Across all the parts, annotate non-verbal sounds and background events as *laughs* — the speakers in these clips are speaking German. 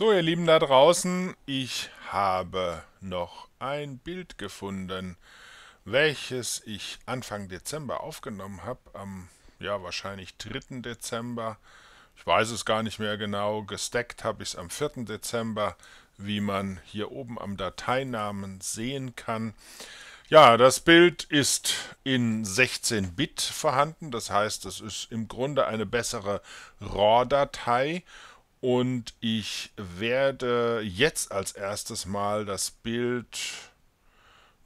So, ihr Lieben da draußen, ich habe noch ein Bild gefunden, welches ich Anfang Dezember aufgenommen habe, am, ja, wahrscheinlich 3. Dezember. Ich weiß es gar nicht mehr genau, gesteckt habe ich es am 4. Dezember, wie man hier oben am Dateinamen sehen kann. Ja, das Bild ist in 16-Bit vorhanden, das heißt, es ist im Grunde eine bessere RAW-Datei und ich werde jetzt als erstes mal das Bild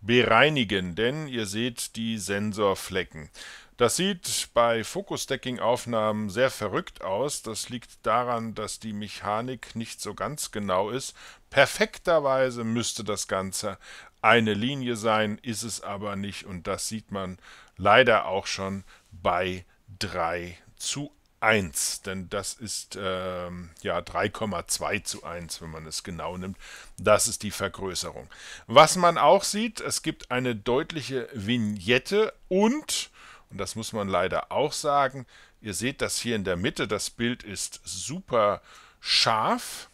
bereinigen, denn ihr seht die Sensorflecken. Das sieht bei fokus stacking aufnahmen sehr verrückt aus. Das liegt daran, dass die Mechanik nicht so ganz genau ist. Perfekterweise müsste das Ganze eine Linie sein, ist es aber nicht und das sieht man leider auch schon bei 3 zu 1, denn das ist ähm, ja 3,2 zu 1, wenn man es genau nimmt. Das ist die Vergrößerung. Was man auch sieht, es gibt eine deutliche Vignette und, und das muss man leider auch sagen, ihr seht das hier in der Mitte, das Bild ist super scharf.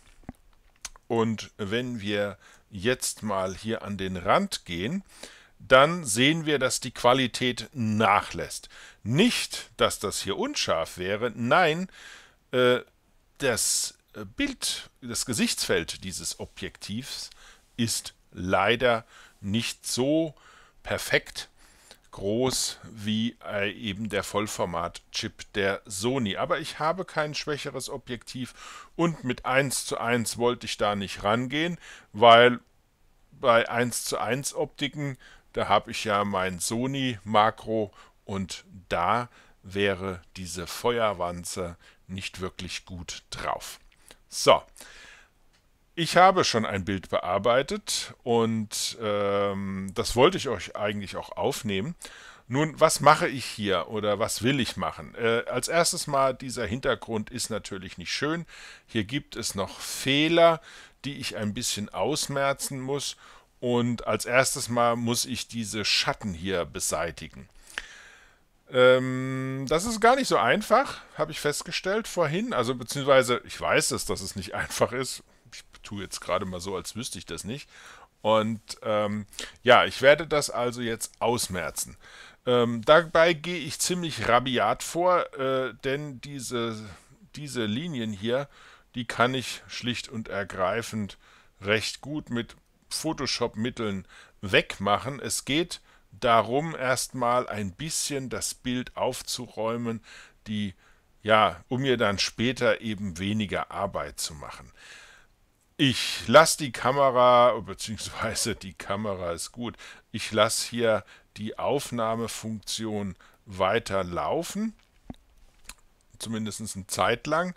Und wenn wir jetzt mal hier an den Rand gehen, dann sehen wir, dass die Qualität nachlässt. Nicht, dass das hier unscharf wäre, nein, äh, das Bild, das Gesichtsfeld dieses Objektivs ist leider nicht so perfekt groß wie äh, eben der Vollformat-Chip der Sony. Aber ich habe kein schwächeres Objektiv und mit 1 zu 1 wollte ich da nicht rangehen, weil bei 1 zu 1 Optiken da habe ich ja mein Sony-Makro und da wäre diese Feuerwanze nicht wirklich gut drauf. So, ich habe schon ein Bild bearbeitet und ähm, das wollte ich euch eigentlich auch aufnehmen. Nun, was mache ich hier oder was will ich machen? Äh, als erstes mal, dieser Hintergrund ist natürlich nicht schön. Hier gibt es noch Fehler, die ich ein bisschen ausmerzen muss. Und als erstes Mal muss ich diese Schatten hier beseitigen. Ähm, das ist gar nicht so einfach, habe ich festgestellt vorhin. Also beziehungsweise, ich weiß es, dass es nicht *laughs* einfach ist. Ich tue jetzt gerade mal so, als wüsste ich das nicht. Und ähm, ja, ich werde das also jetzt ausmerzen. Ähm, dabei gehe ich ziemlich rabiat vor, äh, denn diese, diese Linien hier, die kann ich schlicht und ergreifend recht gut mit Photoshop-Mitteln wegmachen. Es geht darum, erstmal ein bisschen das Bild aufzuräumen, die, ja, um mir dann später eben weniger Arbeit zu machen. Ich lasse die Kamera, *laughs* beziehungsweise die Kamera ist gut, ich lasse hier die Aufnahmefunktion weiter laufen, zumindest eine Zeit lang.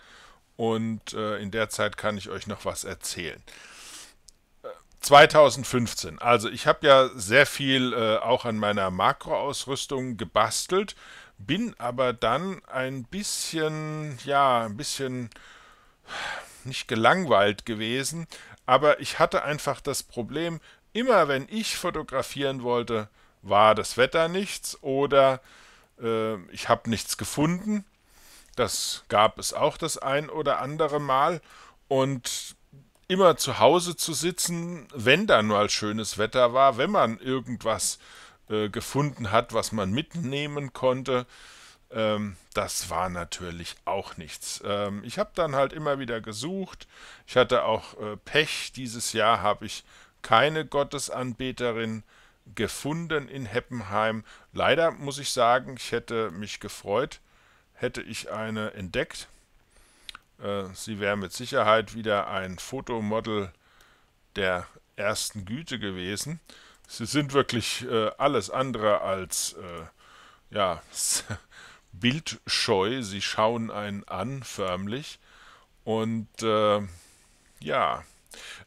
Und äh, in der Zeit kann ich euch noch was erzählen. 2015. Also ich habe ja sehr viel äh, auch an meiner Makroausrüstung gebastelt, bin aber dann ein bisschen, ja, ein bisschen nicht gelangweilt gewesen, aber ich hatte einfach das Problem, immer wenn ich fotografieren wollte, war das Wetter nichts oder äh, ich habe nichts gefunden. Das gab es auch das ein oder andere Mal und immer zu Hause zu sitzen, wenn dann mal schönes Wetter war, wenn man irgendwas äh, gefunden hat, was man mitnehmen konnte. Ähm, das war natürlich auch nichts. Ähm, ich habe dann halt immer wieder gesucht. Ich hatte auch äh, Pech. Dieses Jahr habe ich keine Gottesanbeterin gefunden in Heppenheim. Leider muss ich sagen, ich hätte mich gefreut, hätte ich eine entdeckt. Äh, sie wäre mit Sicherheit wieder ein Fotomodel der ersten Güte gewesen. Sie sind wirklich äh, alles andere als äh, ja, *laughs* bildscheu. Sie schauen einen an, förmlich. Und äh, ja.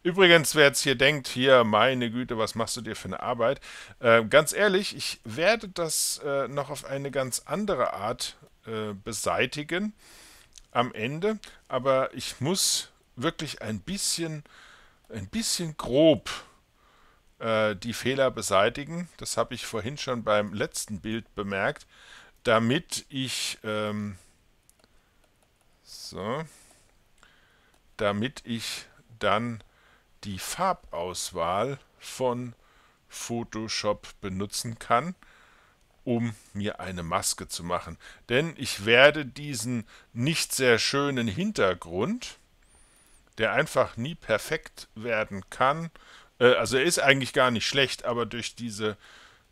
Übrigens, wer jetzt hier denkt, hier, meine Güte, was machst du dir für eine Arbeit? Äh, ganz ehrlich, ich werde das äh, noch auf eine ganz andere Art beseitigen am Ende, aber ich muss wirklich ein bisschen, ein bisschen grob äh, die Fehler beseitigen. Das habe ich vorhin schon beim letzten Bild bemerkt, damit ich ähm, so, damit ich dann die Farbauswahl von Photoshop benutzen kann um mir eine Maske zu machen. Denn ich werde diesen nicht sehr schönen Hintergrund, der einfach nie perfekt werden kann, äh, also er ist eigentlich gar nicht schlecht, aber durch diese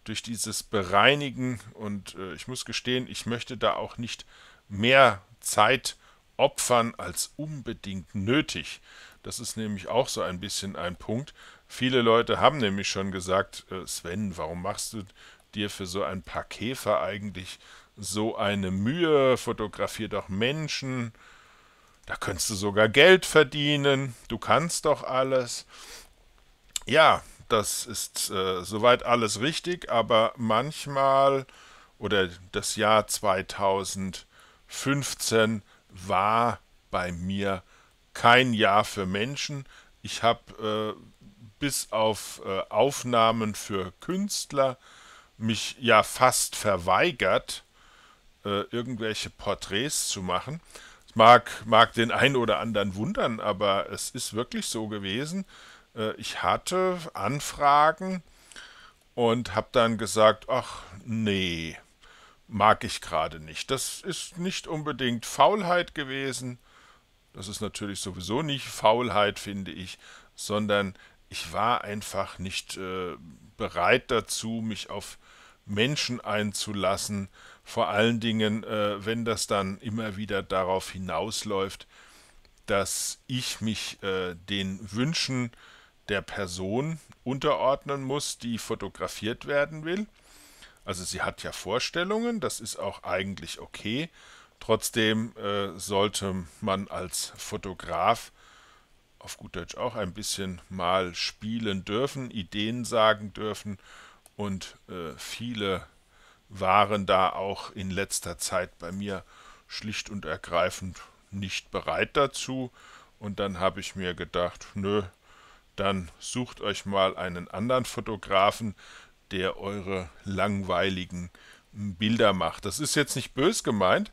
durch dieses Bereinigen und äh, ich muss gestehen, ich möchte da auch nicht mehr Zeit opfern als unbedingt nötig. Das ist nämlich auch so ein bisschen ein Punkt. Viele Leute haben nämlich schon gesagt, äh, Sven, warum machst du dir für so ein paar Käfer eigentlich so eine Mühe, fotografier doch Menschen, da könntest du sogar Geld verdienen, du kannst doch alles. Ja, das ist äh, soweit alles richtig, aber manchmal oder das Jahr 2015 war bei mir kein Jahr für Menschen. Ich habe äh, bis auf äh, Aufnahmen für Künstler mich ja fast verweigert, äh, irgendwelche Porträts zu machen. Es mag, mag den einen oder anderen wundern, aber es ist wirklich so gewesen. Äh, ich hatte Anfragen und habe dann gesagt, ach nee, mag ich gerade nicht. Das ist nicht unbedingt Faulheit gewesen. Das ist natürlich sowieso nicht Faulheit, finde ich, sondern ich war einfach nicht äh, bereit dazu, mich auf Menschen einzulassen, vor allen Dingen, äh, wenn das dann immer wieder darauf hinausläuft, dass ich mich äh, den Wünschen der Person unterordnen muss, die fotografiert werden will. Also sie hat ja Vorstellungen, das ist auch eigentlich okay. Trotzdem äh, sollte man als Fotograf auf gut Deutsch auch ein bisschen mal spielen dürfen, Ideen sagen dürfen und äh, viele waren da auch in letzter Zeit bei mir schlicht und ergreifend nicht bereit dazu. Und dann habe ich mir gedacht, nö, dann sucht euch mal einen anderen Fotografen, der eure langweiligen Bilder macht. Das ist jetzt nicht bös gemeint.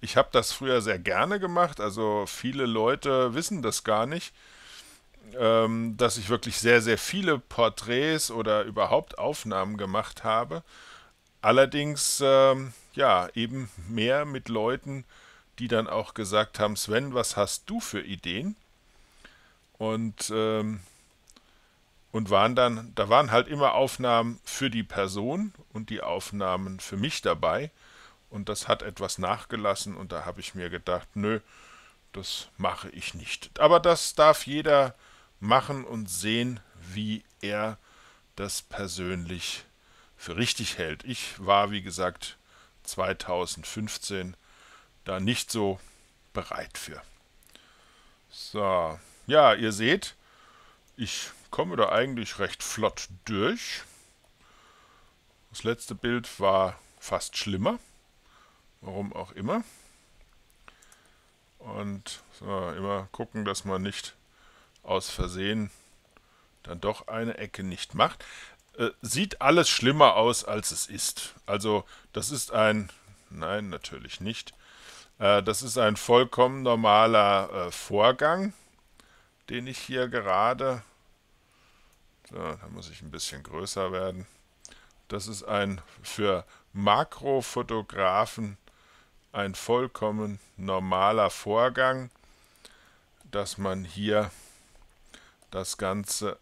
Ich habe das früher sehr gerne gemacht. Also viele Leute wissen das gar nicht ähm, dass ich wirklich sehr, sehr viele Porträts oder überhaupt Aufnahmen gemacht habe. Allerdings, ähm, ja, eben mehr mit Leuten, die dann auch gesagt haben, Sven, was hast du für Ideen? Und, ähm, und waren dann, da waren halt immer Aufnahmen für die Person und die Aufnahmen für mich dabei. Und das hat etwas nachgelassen und da habe ich mir gedacht, nö, das mache ich nicht. Aber das darf jeder machen und sehen, wie er das persönlich für richtig hält. Ich war, wie gesagt, 2015 da nicht so bereit für. So, ja, ihr seht, ich komme da eigentlich recht flott durch. Das letzte Bild war fast schlimmer, warum auch immer. Und so, immer gucken, dass man nicht aus Versehen dann doch eine Ecke nicht macht. Äh, sieht alles schlimmer aus, als es ist. Also das ist ein... Nein, natürlich nicht. Äh, das ist ein vollkommen normaler äh, Vorgang, den ich hier gerade... So, da muss ich ein bisschen größer werden. Das ist ein für Makrofotografen ein vollkommen normaler Vorgang, dass man hier das Ganze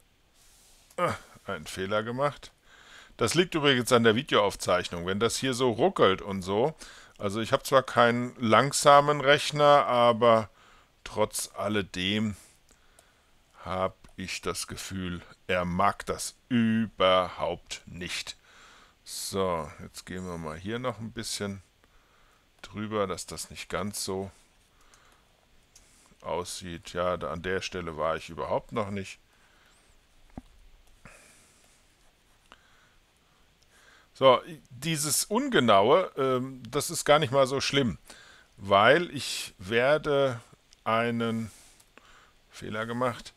äh, einen Fehler gemacht. Das liegt übrigens an der Videoaufzeichnung. Wenn das hier so ruckelt und so, also ich habe zwar keinen langsamen Rechner, aber trotz alledem habe ich das Gefühl, er mag das überhaupt nicht. So, jetzt gehen wir mal hier noch ein bisschen drüber, dass das nicht ganz so aussieht. Ja, an der Stelle war ich überhaupt noch nicht. So, dieses Ungenaue, ähm, das ist gar nicht mal so schlimm, weil ich werde einen Fehler gemacht.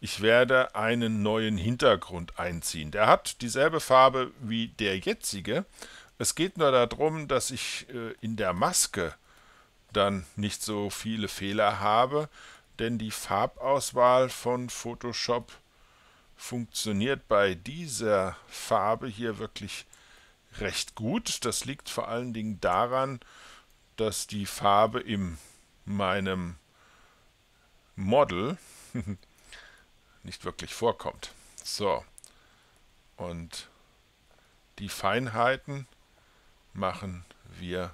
Ich werde einen neuen Hintergrund einziehen. Der hat dieselbe Farbe wie der jetzige. Es geht nur darum, dass ich äh, in der Maske dann nicht so viele Fehler habe, denn die Farbauswahl von Photoshop funktioniert bei dieser Farbe hier wirklich recht gut. Das liegt vor allen Dingen daran, dass die Farbe in meinem Model *laughs* nicht wirklich vorkommt. So, und die Feinheiten machen wir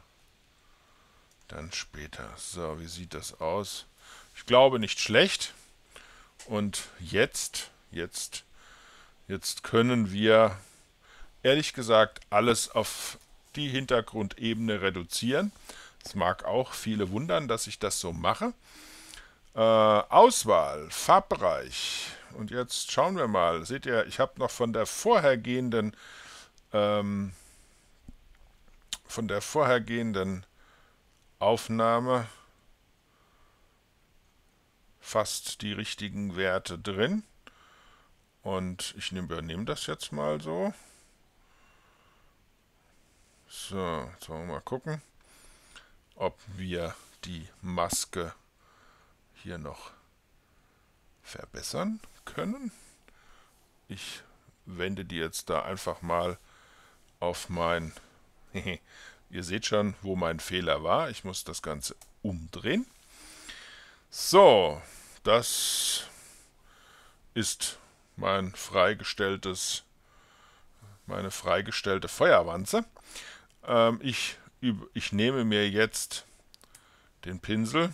dann später. So, wie sieht das aus? Ich glaube nicht schlecht. Und jetzt, jetzt, jetzt können wir ehrlich gesagt alles auf die Hintergrundebene reduzieren. Es mag auch viele wundern, dass ich das so mache. Äh, Auswahl, Farbbereich. Und jetzt schauen wir mal. Seht ihr, ich habe noch von der vorhergehenden ähm, von der vorhergehenden Aufnahme fast die richtigen Werte drin. Und ich übernehme das jetzt mal so. So, jetzt wollen wir mal gucken, ob wir die Maske hier noch verbessern können. Ich wende die jetzt da einfach mal auf mein *laughs* Ihr seht schon, wo mein Fehler war. Ich muss das Ganze umdrehen. So, das ist mein freigestelltes, meine freigestellte Feuerwanze. Ähm, ich, ich nehme mir jetzt den Pinsel,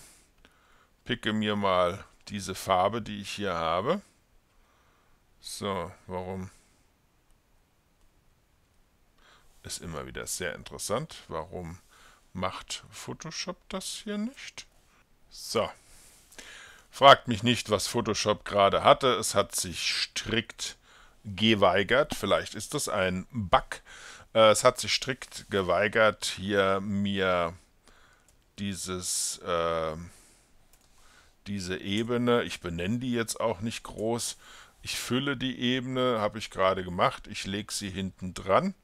picke mir mal diese Farbe, die ich hier habe. So, warum ist immer wieder sehr interessant. Warum macht Photoshop das hier nicht? So. Fragt mich nicht, was Photoshop gerade hatte. Es hat sich strikt geweigert. Vielleicht ist das ein Bug. Äh, es hat sich strikt geweigert, hier mir dieses, äh, diese Ebene, ich benenne die jetzt auch nicht groß, ich fülle die Ebene, habe ich gerade gemacht, ich lege sie hinten dran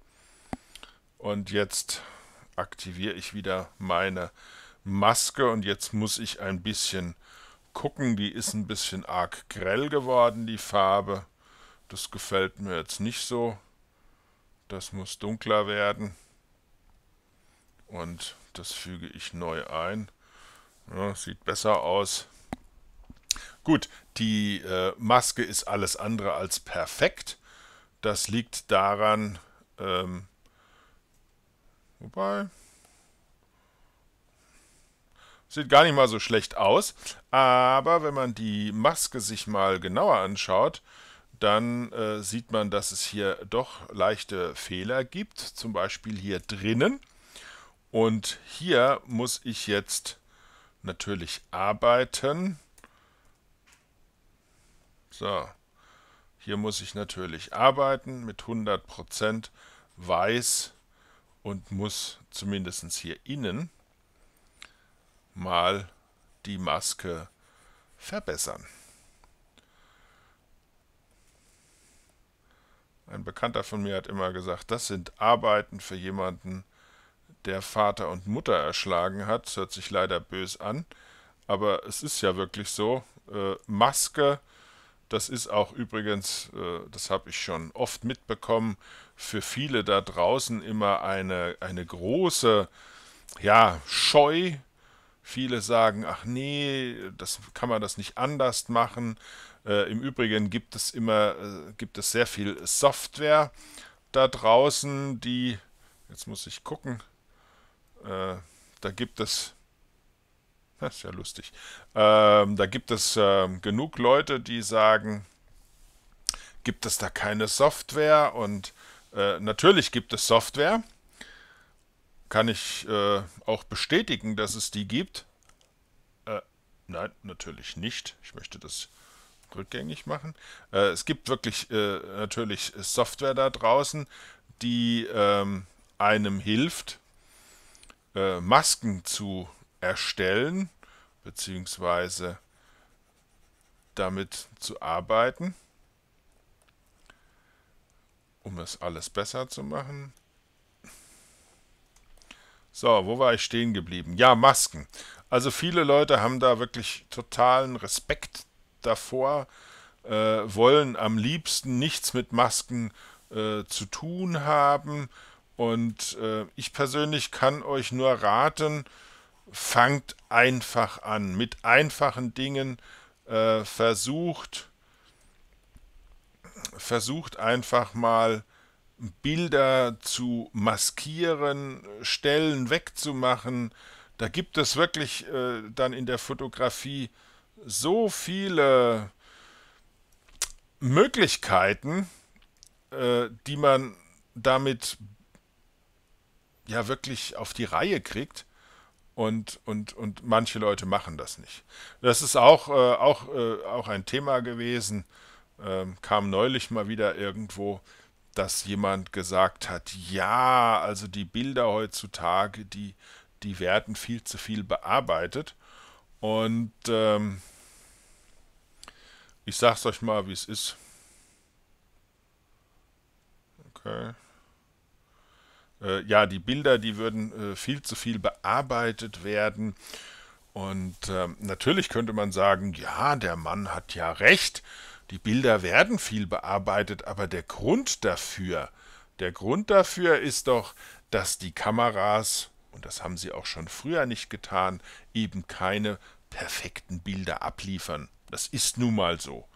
und jetzt aktiviere ich wieder meine Maske und jetzt muss ich ein bisschen gucken. Die ist ein bisschen arg grell geworden, die Farbe. Das gefällt mir jetzt nicht so. Das muss dunkler werden. Und das füge ich neu ein. Ja, sieht besser aus. Gut, die äh, Maske ist alles andere als perfekt. Das liegt daran, ähm, Wobei... Sieht gar nicht mal so schlecht aus. Aber wenn man die Maske sich mal genauer anschaut, dann äh, sieht man, dass es hier doch leichte Fehler gibt. Zum Beispiel hier drinnen. Und hier muss ich jetzt natürlich arbeiten. So, hier muss ich natürlich arbeiten mit 100% weiß und muss zumindest hier innen mal die Maske verbessern. Ein Bekannter von mir hat immer gesagt, das sind Arbeiten für jemanden, der Vater und Mutter erschlagen hat. Das hört sich leider bös an, aber es ist ja wirklich so. Äh, Maske, das ist auch übrigens, äh, das habe ich schon oft mitbekommen, für viele da draußen immer eine, eine große ja, Scheu. Viele sagen, ach nee, das kann man das nicht anders machen. Äh, Im Übrigen gibt es immer, äh, gibt es sehr viel Software da draußen, die, jetzt muss ich gucken, äh, da gibt es, *laughs* das ist ja lustig, ähm, da gibt es ähm, genug Leute, die sagen, gibt es da keine Software und äh, natürlich gibt es Software, kann ich äh, auch bestätigen, dass es die gibt. Äh, nein, natürlich nicht. Ich möchte das rückgängig machen. Äh, es gibt wirklich äh, natürlich Software da draußen, die ähm, einem hilft, Masken zu erstellen, beziehungsweise damit zu arbeiten um es alles besser zu machen. So, wo war ich stehen geblieben? Ja, Masken. Also viele Leute haben da wirklich totalen Respekt davor, äh, wollen am liebsten nichts mit Masken äh, zu tun haben. Und äh, ich persönlich kann euch nur raten, fangt einfach an. Mit einfachen Dingen äh, versucht versucht einfach mal Bilder zu maskieren, Stellen wegzumachen. Da gibt es wirklich äh, dann in der Fotografie so viele Möglichkeiten, äh, die man damit ja wirklich auf die Reihe kriegt. Und, und, und manche Leute machen das nicht. Das ist auch, äh, auch, äh, auch ein Thema gewesen ähm, kam neulich mal wieder irgendwo, dass jemand gesagt hat, ja, also die Bilder heutzutage, die, die werden viel zu viel bearbeitet. Und ähm, ich sag's euch mal, wie es ist. Okay. Äh, ja, die Bilder, die würden äh, viel zu viel bearbeitet werden. Und ähm, natürlich könnte man sagen, ja, der Mann hat ja recht. Die Bilder werden viel bearbeitet, aber der Grund dafür, der Grund dafür ist doch, dass die Kameras, und das haben sie auch schon früher nicht getan, eben keine perfekten Bilder abliefern. Das ist nun mal so.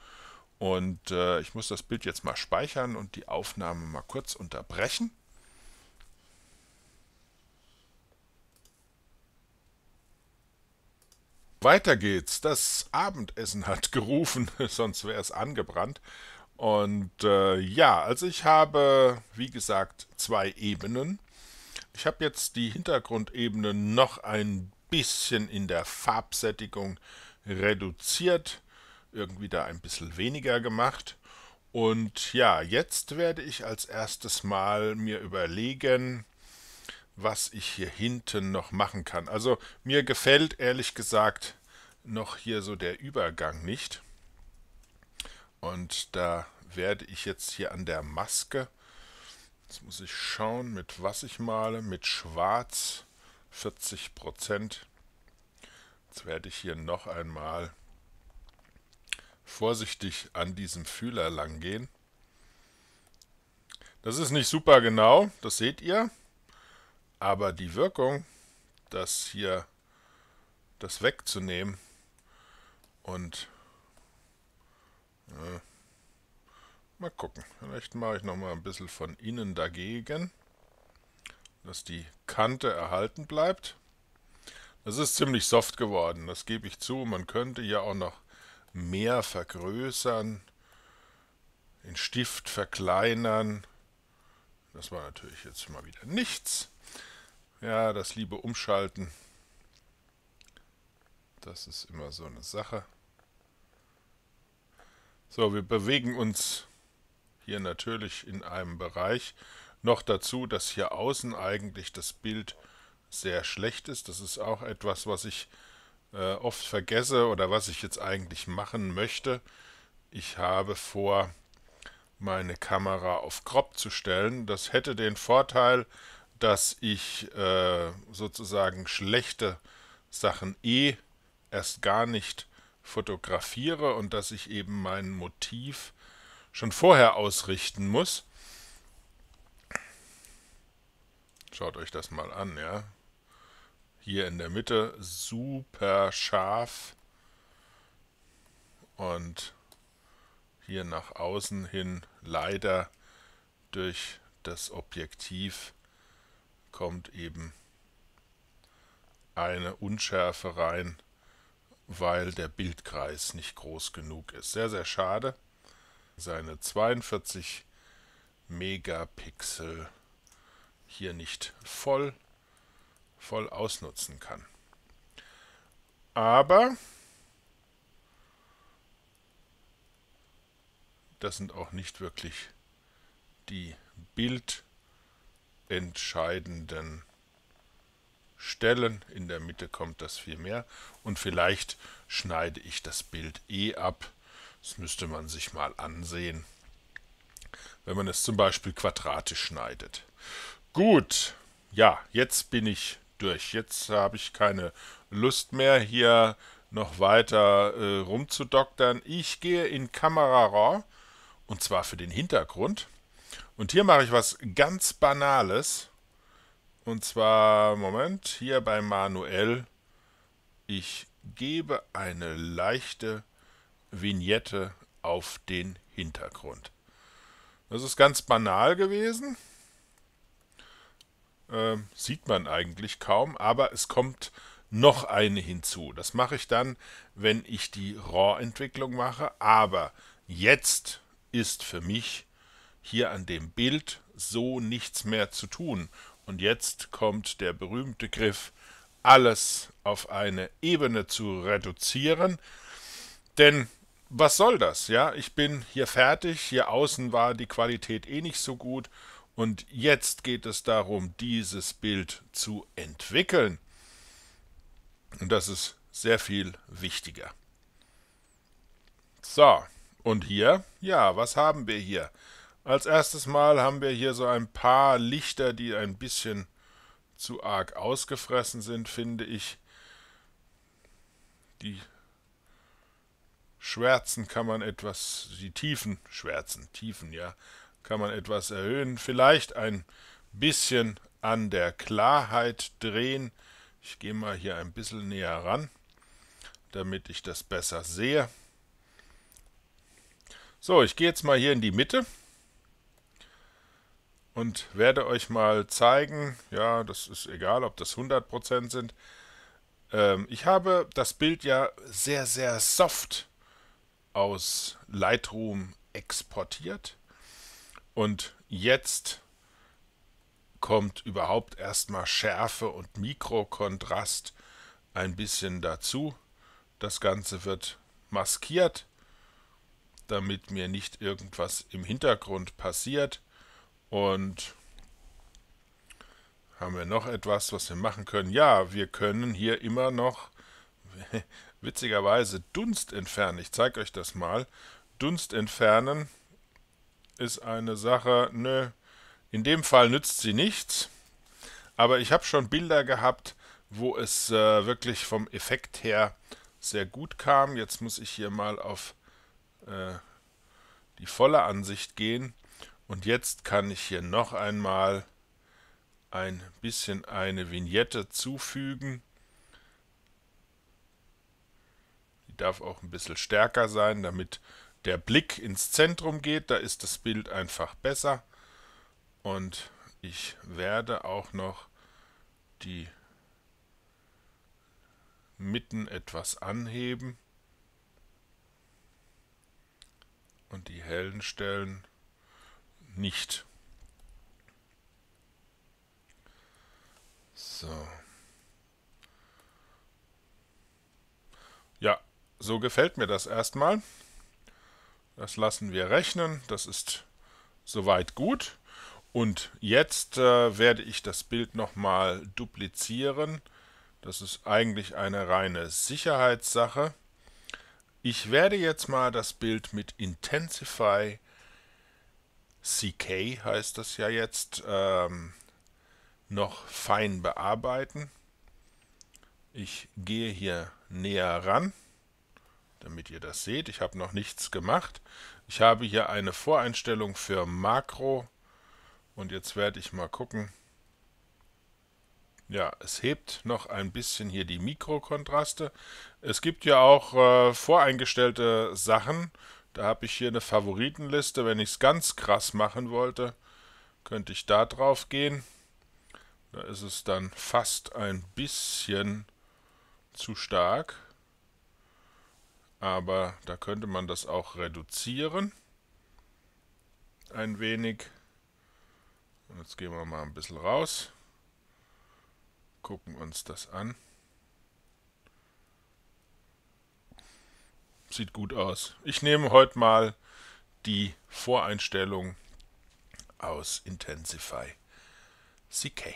Und äh, ich muss das Bild jetzt mal speichern und die Aufnahme mal kurz unterbrechen. Weiter geht's. Das Abendessen hat *laughs* gerufen, sonst wäre es angebrannt. Und äh, ja, also ich habe, wie gesagt, zwei Ebenen. Ich habe jetzt die Hintergrundebene noch ein bisschen in der Farbsättigung reduziert, irgendwie da ein bisschen weniger gemacht. Und ja, jetzt werde ich als erstes Mal mir überlegen, was ich hier hinten noch machen kann. Also mir gefällt ehrlich gesagt noch hier so der Übergang nicht. Und da werde ich jetzt hier an der Maske, jetzt muss ich schauen, mit was ich male, mit Schwarz 40%. Prozent. Jetzt werde ich hier noch einmal vorsichtig an diesem Fühler lang gehen. Das ist nicht super genau, das seht ihr. Aber die Wirkung, das hier, das wegzunehmen und ja, äh, mal gucken. Vielleicht mache ich nochmal ein bisschen von innen dagegen, dass die Kante erhalten bleibt. Das ist ziemlich soft geworden, das gebe ich zu. Man könnte ja auch noch mehr vergrößern, den Stift verkleinern. Das war natürlich jetzt mal wieder nichts. Ja, das liebe Umschalten. Das ist immer so eine Sache. So, wir bewegen uns hier natürlich in einem Bereich. Noch dazu, dass hier außen eigentlich das Bild sehr schlecht ist. Das ist auch etwas, was ich äh, oft vergesse oder was ich jetzt eigentlich machen möchte. Ich habe vor, meine Kamera auf Crop zu stellen. Das hätte den Vorteil, dass ich äh, sozusagen schlechte Sachen eh erst gar nicht fotografiere und dass ich eben mein Motiv schon vorher ausrichten muss. Schaut euch das mal an, ja. Hier in der Mitte super scharf und hier nach außen hin leider durch das Objektiv kommt eben eine Unschärfe rein, weil der Bildkreis nicht groß genug ist. Sehr, sehr schade. Seine 42 Megapixel hier nicht voll, voll ausnutzen kann. Aber das sind auch nicht wirklich die Bild entscheidenden Stellen. In der Mitte kommt das viel mehr. Und vielleicht schneide ich das Bild eh ab. Das müsste man sich mal ansehen, wenn man es zum Beispiel quadratisch schneidet. Gut, ja, jetzt bin ich durch. Jetzt habe ich keine Lust mehr, hier noch weiter äh, rumzudoktern. Ich gehe in Kamera Raw, und zwar für den Hintergrund. Und hier mache ich was ganz Banales. Und zwar, Moment, hier bei manuell. Ich gebe eine leichte Vignette auf den Hintergrund. Das ist ganz banal gewesen. Ähm, sieht man eigentlich kaum, aber es kommt noch eine hinzu. Das mache ich dann, wenn ich die RAW-Entwicklung mache. Aber jetzt ist für mich hier an dem Bild so nichts mehr zu tun. Und jetzt kommt der berühmte Griff, alles auf eine Ebene zu reduzieren. Denn was soll das? Ja, ich bin hier fertig, hier außen war die Qualität eh nicht so gut und jetzt geht es darum, dieses Bild zu entwickeln. Und das ist sehr viel wichtiger. So, und hier? Ja, was haben wir hier? Als erstes Mal haben wir hier so ein paar Lichter, die ein bisschen zu arg ausgefressen sind, finde ich. Die Schwärzen kann man etwas, die Tiefen, Schwärzen, Tiefen, ja, kann man etwas erhöhen. Vielleicht ein bisschen an der Klarheit drehen. Ich gehe mal hier ein bisschen näher ran, damit ich das besser sehe. So, ich gehe jetzt mal hier in die Mitte und werde euch mal zeigen, ja, das ist egal, ob das 100% sind. Ähm, ich habe das Bild ja sehr, sehr soft aus Lightroom exportiert und jetzt kommt überhaupt erstmal Schärfe und Mikrokontrast ein bisschen dazu. Das Ganze wird maskiert, damit mir nicht irgendwas im Hintergrund passiert. Und haben wir noch etwas, was wir machen können? Ja, wir können hier immer noch *laughs* witzigerweise Dunst entfernen. Ich zeige euch das mal. Dunst entfernen ist eine Sache, nö, in dem Fall nützt sie nichts. Aber ich habe schon Bilder gehabt, wo es äh, wirklich vom Effekt her sehr gut kam. Jetzt muss ich hier mal auf äh, die volle Ansicht gehen. Und jetzt kann ich hier noch einmal ein bisschen eine Vignette zufügen. Die darf auch ein bisschen stärker sein, damit der Blick ins Zentrum geht. Da ist das Bild einfach besser. Und ich werde auch noch die Mitten etwas anheben und die hellen Stellen nicht. So. Ja, so gefällt mir das erstmal. Das lassen wir rechnen. Das ist soweit gut. Und jetzt äh, werde ich das Bild nochmal duplizieren. Das ist eigentlich eine reine Sicherheitssache. Ich werde jetzt mal das Bild mit Intensify CK heißt das ja jetzt, ähm, noch fein bearbeiten. Ich gehe hier näher ran, damit ihr das seht. Ich habe noch nichts gemacht. Ich habe hier eine Voreinstellung für Makro und jetzt werde ich mal gucken. Ja, es hebt noch ein bisschen hier die Mikrokontraste. Es gibt ja auch äh, voreingestellte Sachen, da habe ich hier eine Favoritenliste. Wenn ich es ganz krass machen wollte, könnte ich da drauf gehen. Da ist es dann fast ein bisschen zu stark. Aber da könnte man das auch reduzieren. Ein wenig. jetzt gehen wir mal ein bisschen raus. Gucken uns das an. sieht gut aus. Ich nehme heute mal die Voreinstellung aus Intensify CK.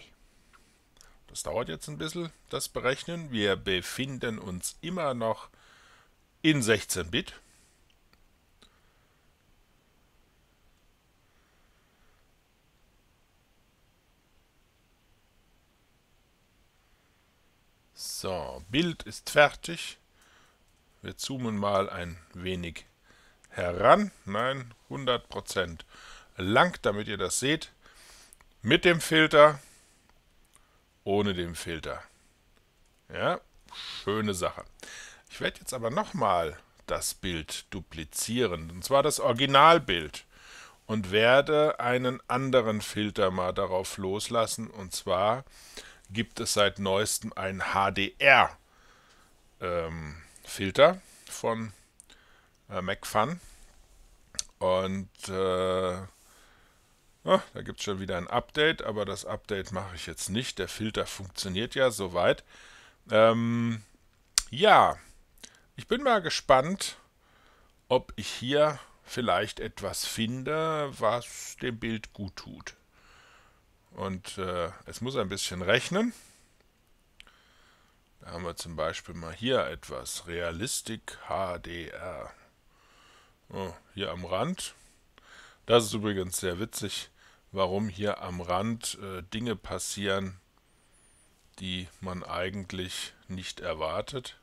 Das dauert jetzt ein bisschen, das Berechnen. Wir befinden uns immer noch in 16-Bit. So, Bild ist fertig. Wir zoomen mal ein wenig heran. Nein, 100% lang, damit ihr das seht. Mit dem Filter, ohne dem Filter. Ja, schöne Sache. Ich werde jetzt aber nochmal das Bild duplizieren, und zwar das Originalbild und werde einen anderen Filter mal darauf loslassen. Und zwar gibt es seit neuestem einen HDR. Ähm, Filter von äh, MacFun. Und äh, oh, da gibt es schon wieder ein Update, aber das Update mache ich jetzt nicht. Der Filter funktioniert ja soweit. Ähm, ja, ich bin mal gespannt, ob ich hier vielleicht etwas finde, was dem Bild gut tut. Und äh, es muss ein bisschen rechnen. Da haben wir zum Beispiel mal hier etwas. Realistik HDR. Oh, hier am Rand. Das ist übrigens sehr witzig, warum hier am Rand äh, Dinge passieren, die man eigentlich nicht erwartet.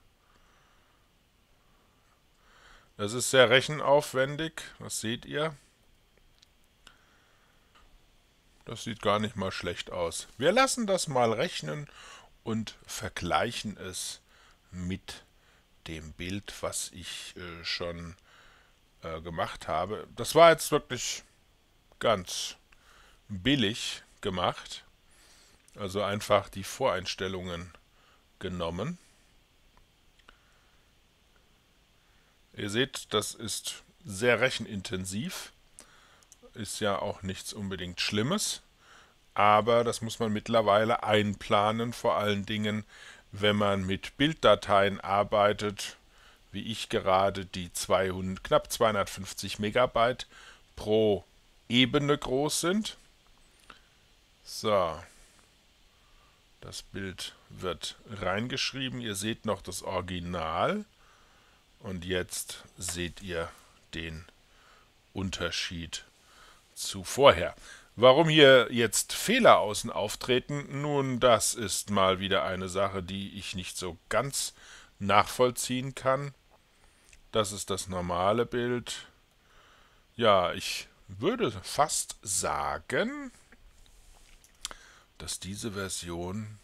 Das ist sehr rechenaufwendig, das seht ihr. Das sieht gar nicht mal schlecht aus. Wir lassen das mal rechnen und vergleichen es mit dem Bild, was ich äh, schon äh, gemacht habe. Das war jetzt wirklich ganz billig gemacht. Also einfach die Voreinstellungen genommen. Ihr seht, das ist sehr rechenintensiv. Ist ja auch nichts unbedingt Schlimmes aber das muss man mittlerweile einplanen, vor allen Dingen, wenn man mit Bilddateien arbeitet, wie ich gerade, die 200, knapp 250 Megabyte pro Ebene groß sind. So, das Bild wird reingeschrieben. Ihr seht noch das Original und jetzt seht ihr den Unterschied zu vorher. Warum hier jetzt Fehler außen auftreten, nun, das ist mal wieder eine Sache, die ich nicht so ganz nachvollziehen kann. Das ist das normale Bild. Ja, ich würde fast sagen, dass diese Version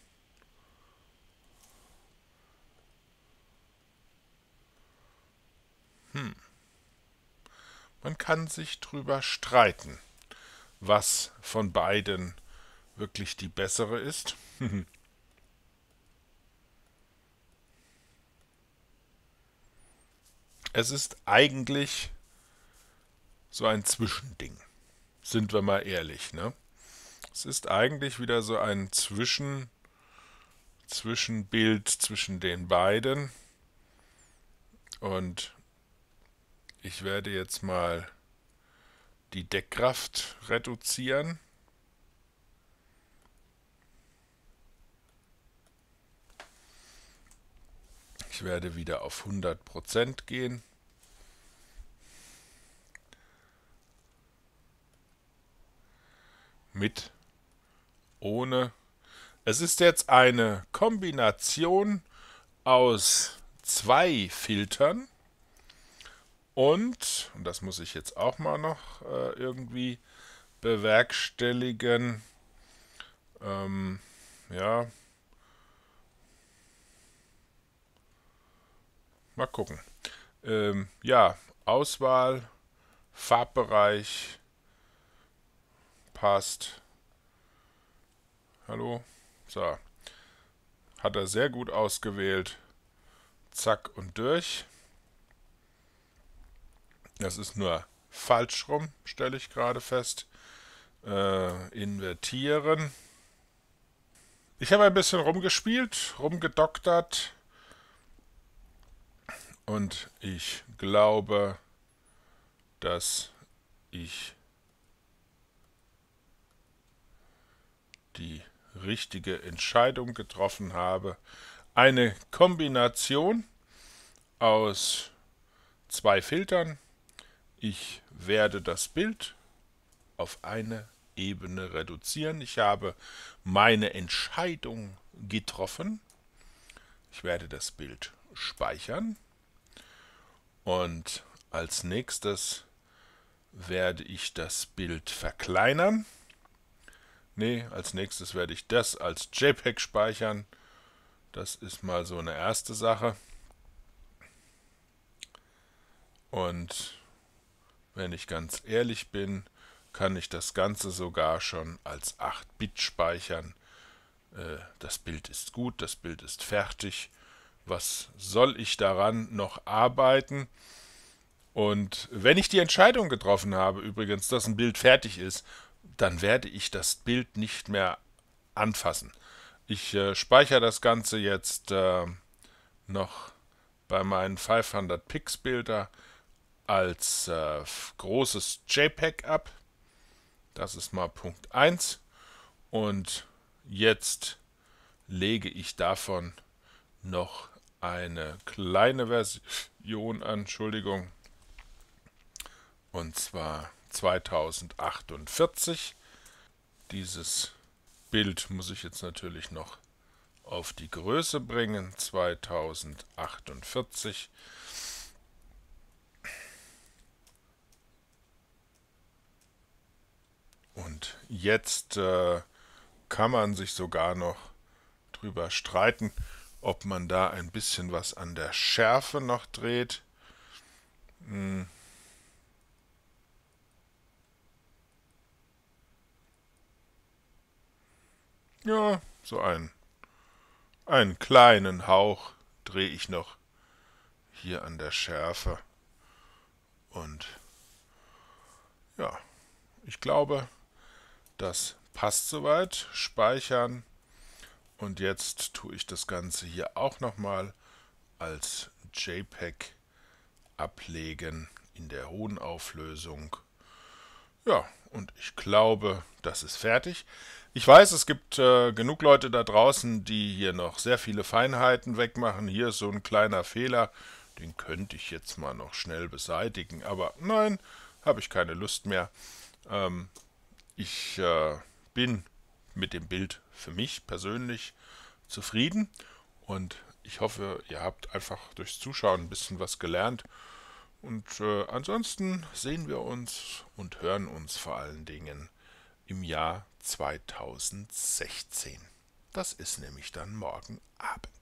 hm. Man kann sich drüber streiten was von beiden wirklich die bessere ist. *laughs* es ist eigentlich so ein Zwischending, sind wir mal ehrlich. Ne? Es ist eigentlich wieder so ein Zwischen, Zwischenbild zwischen den beiden. Und ich werde jetzt mal die Deckkraft reduzieren. Ich werde wieder auf 100% gehen. Mit, ohne. Es ist jetzt eine Kombination aus zwei Filtern. Und, und das muss ich jetzt auch mal noch äh, irgendwie bewerkstelligen, ähm, ja, mal gucken. Ähm, ja, Auswahl, Farbbereich, passt. Hallo? So. Hat er sehr gut ausgewählt. Zack und durch. Das ist nur falsch rum, stelle ich gerade fest. Äh, invertieren. Ich habe ein bisschen rumgespielt, rumgedoktert. Und ich glaube, dass ich die richtige Entscheidung getroffen habe. Eine Kombination aus zwei Filtern ich werde das Bild auf eine Ebene reduzieren. Ich habe meine Entscheidung getroffen. Ich werde das Bild speichern. Und als nächstes werde ich das Bild verkleinern. Nee, als nächstes werde ich das als JPEG speichern. Das ist mal so eine erste Sache. Und wenn ich ganz ehrlich bin, kann ich das Ganze sogar schon als 8-Bit speichern. Äh, das Bild ist gut, das Bild ist fertig. Was soll ich daran noch arbeiten? Und wenn ich die Entscheidung getroffen habe, übrigens, dass ein Bild fertig ist, dann werde ich das Bild nicht mehr anfassen. Ich äh, speichere das Ganze jetzt äh, noch bei meinen 500 Pix Bilder als äh, großes JPEG ab. Das ist mal Punkt 1. Und jetzt lege ich davon noch eine kleine Version an, Entschuldigung. Und zwar 2048. Dieses Bild muss ich jetzt natürlich noch auf die Größe bringen. 2048 Und jetzt äh, kann man sich sogar noch drüber streiten, ob man da ein bisschen was an der Schärfe noch dreht. Hm. Ja, so einen, einen kleinen Hauch drehe ich noch hier an der Schärfe. Und ja, ich glaube, das passt soweit. Speichern. Und jetzt tue ich das Ganze hier auch nochmal als JPEG ablegen in der hohen Auflösung. Ja, und ich glaube, das ist fertig. Ich weiß, es gibt äh, genug Leute da draußen, die hier noch sehr viele Feinheiten wegmachen. Hier ist so ein kleiner Fehler, den könnte ich jetzt mal noch schnell beseitigen. Aber nein, habe ich keine Lust mehr. Ähm, ich äh, bin mit dem Bild für mich persönlich zufrieden und ich hoffe, ihr habt einfach durchs Zuschauen ein bisschen was gelernt. Und äh, ansonsten sehen wir uns und hören uns vor allen Dingen im Jahr 2016. Das ist nämlich dann morgen Abend.